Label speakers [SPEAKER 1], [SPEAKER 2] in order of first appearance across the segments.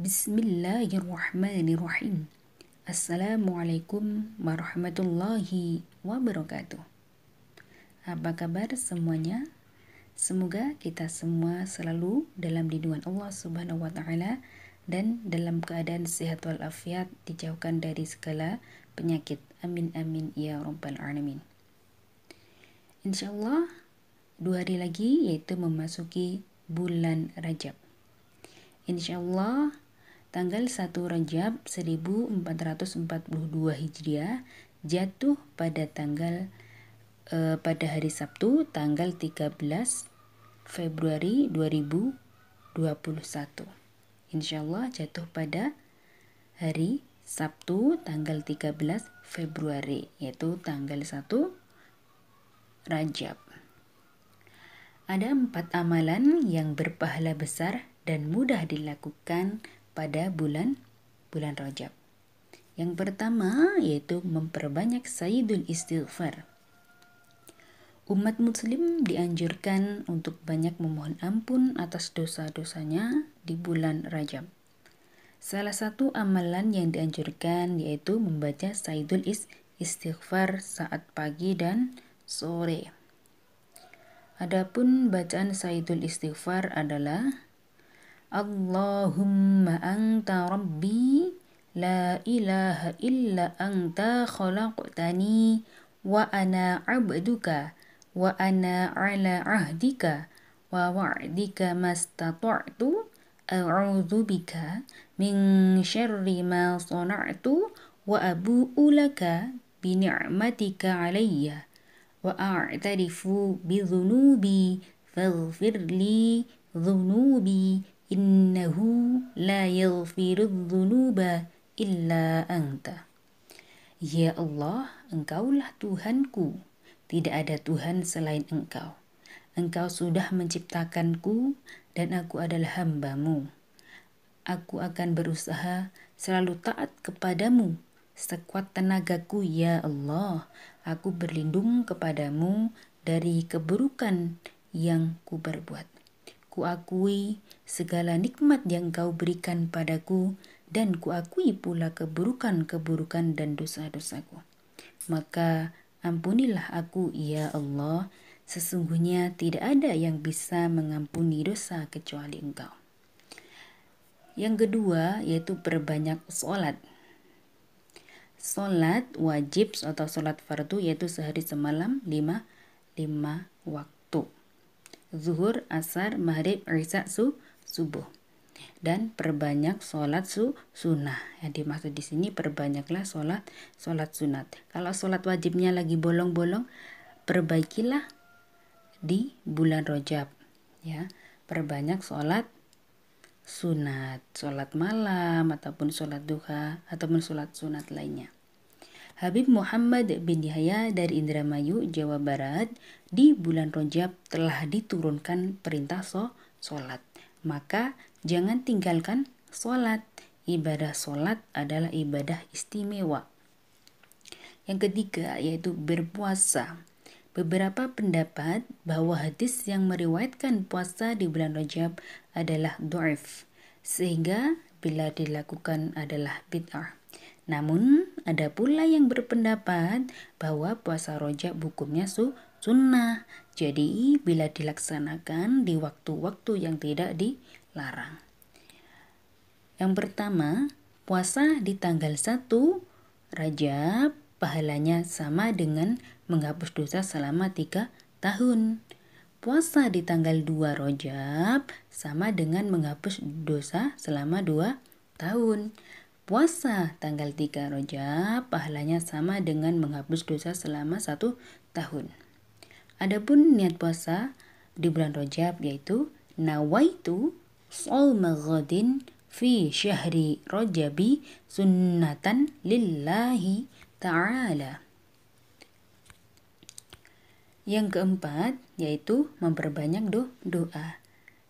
[SPEAKER 1] Bismillahirrahmanirrahim. Assalamualaikum warahmatullahi wabarakatuh. Apa kabar semuanya? Semoga kita semua selalu dalam lindungan Allah Subhanahu wa taala dan dalam keadaan sehat walafiat dijauhkan dari segala penyakit. Amin amin ya rabbal alamin. Insyaallah dua hari lagi yaitu memasuki bulan Rajab. Insyaallah Allah tanggal 1 Rajab 1442 Hijriah jatuh pada tanggal eh, pada hari Sabtu tanggal 13 Februari 2021. Insya Allah jatuh pada hari Sabtu tanggal 13 Februari yaitu tanggal 1 Rajab. Ada empat amalan yang berpahala besar dan mudah dilakukan pada bulan bulan Rajab. Yang pertama yaitu memperbanyak sayyidul istighfar. Umat muslim dianjurkan untuk banyak memohon ampun atas dosa-dosanya di bulan Rajab. Salah satu amalan yang dianjurkan yaitu membaca sayyidul istighfar saat pagi dan sore. Adapun bacaan sayyidul istighfar adalah اللهم أنت ربي لا إله إلا أنت خلقتني وأنا عبدك وأنا على عهدك ووعدك ما استطعت أعوذ بك من شر ما صنعت وأبوء لك بنعمتك علي وأعترف بذنوبي فاغفر لي ذنوبي innahu la yaghfirudz dzunuba illa anta. Ya Allah, engkaulah Tuhanku. Tidak ada Tuhan selain engkau. Engkau sudah menciptakanku dan aku adalah hambamu. Aku akan berusaha selalu taat kepadamu sekuat tenagaku ya Allah. Aku berlindung kepadamu dari keburukan yang kuperbuat kuakui segala nikmat yang kau berikan padaku dan kuakui pula keburukan-keburukan dan dosa-dosaku. Maka ampunilah aku ya Allah, sesungguhnya tidak ada yang bisa mengampuni dosa kecuali engkau. Yang kedua yaitu perbanyak sholat. Sholat wajib atau sholat fardu yaitu sehari semalam lima, lima waktu zuhur, asar, maghrib, isya, su, subuh. Dan perbanyak sholat su, sunnah. Yang dimaksud di sini perbanyaklah sholat sholat sunat. Kalau sholat wajibnya lagi bolong-bolong, perbaikilah di bulan rojab. Ya, perbanyak sholat sunat, sholat malam ataupun sholat duha ataupun sholat sunat lainnya. Habib Muhammad bin Yahya dari Indramayu, Jawa Barat, di bulan Rojab telah diturunkan perintah so, sholat. Maka jangan tinggalkan sholat. Ibadah sholat adalah ibadah istimewa. Yang ketiga yaitu berpuasa. Beberapa pendapat bahwa hadis yang meriwayatkan puasa di bulan Rajab adalah do'if, sehingga bila dilakukan adalah bid'ah. Namun, ada pula yang berpendapat bahwa puasa rojak hukumnya su sunnah. Jadi bila dilaksanakan di waktu-waktu yang tidak dilarang. Yang pertama, puasa di tanggal 1 Rajab pahalanya sama dengan menghapus dosa selama 3 tahun. Puasa di tanggal 2 Rojab sama dengan menghapus dosa selama 2 tahun puasa tanggal 3 Rojab pahalanya sama dengan menghapus dosa selama satu tahun. Adapun niat puasa di bulan Rojab yaitu nawaitu sholma ghadin fi syahri Rojabi sunnatan lillahi ta'ala. Yang keempat yaitu memperbanyak do doa.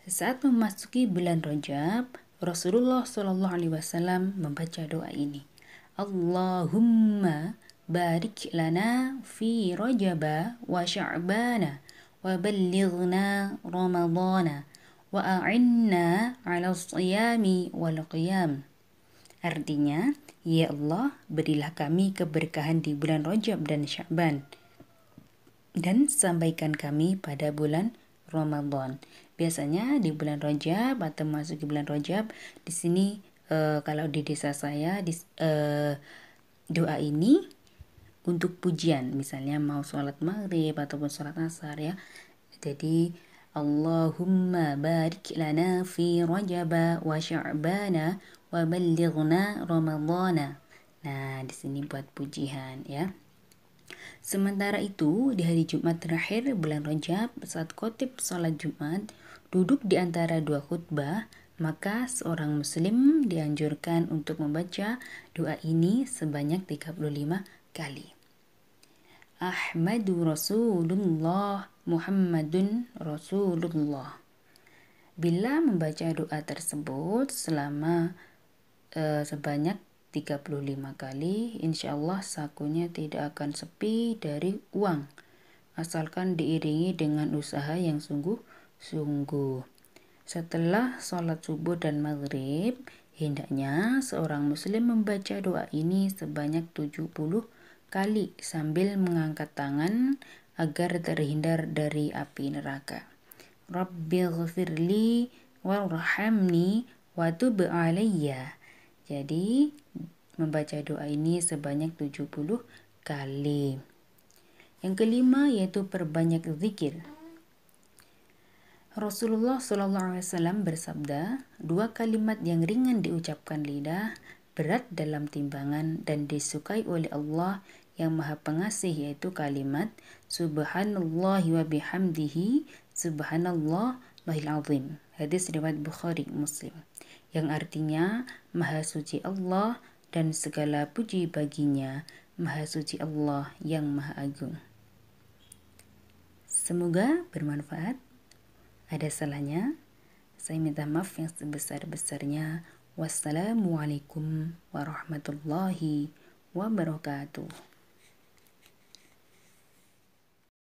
[SPEAKER 1] Saat memasuki bulan Rojab, Rasulullah Shallallahu Alaihi Wasallam membaca doa ini. Allahumma barik lana fi rajab wa sya'bana wa ballighna ramadana wa a'inna ala siyami wal qiyam. Artinya, Ya Allah, berilah kami keberkahan di bulan Rajab dan Sya'ban dan sampaikan kami pada bulan Ramadan Biasanya di bulan Rojab atau masuk di bulan Rojab, di sini e, kalau di desa saya di, e, doa ini untuk pujian, misalnya mau sholat maghrib ataupun sholat asar ya. Jadi Allahumma barik lana fi rajab wa sya'bana wa balighna ramadana Nah, di sini buat pujian ya. Sementara itu, di hari Jumat terakhir bulan Rajab, saat khotib sholat Jumat, duduk di antara dua khutbah, maka seorang muslim dianjurkan untuk membaca doa ini sebanyak 35 kali. Ahmadu Rasulullah Muhammadun Rasulullah. Bila membaca doa tersebut selama uh, sebanyak 35 kali, insya Allah sakunya tidak akan sepi dari uang, asalkan diiringi dengan usaha yang sungguh Sungguh, setelah sholat subuh dan maghrib, hendaknya seorang muslim membaca doa ini sebanyak 70 kali sambil mengangkat tangan agar terhindar dari api neraka. Rabbighfirli warhamni watub alayya. Jadi, membaca doa ini sebanyak 70 kali. Yang kelima yaitu perbanyak zikir. Rasulullah SAW bersabda, dua kalimat yang ringan diucapkan lidah, berat dalam timbangan dan disukai oleh Allah yang maha pengasih yaitu kalimat Subhanallah wa bihamdihi Subhanallah lahil azim. Hadis riwayat Bukhari Muslim. Yang artinya maha suci Allah dan segala puji baginya, maha suci Allah yang maha agung. Semoga bermanfaat ada salahnya, saya minta maaf yang sebesar-besarnya. Wassalamualaikum warahmatullahi wabarakatuh.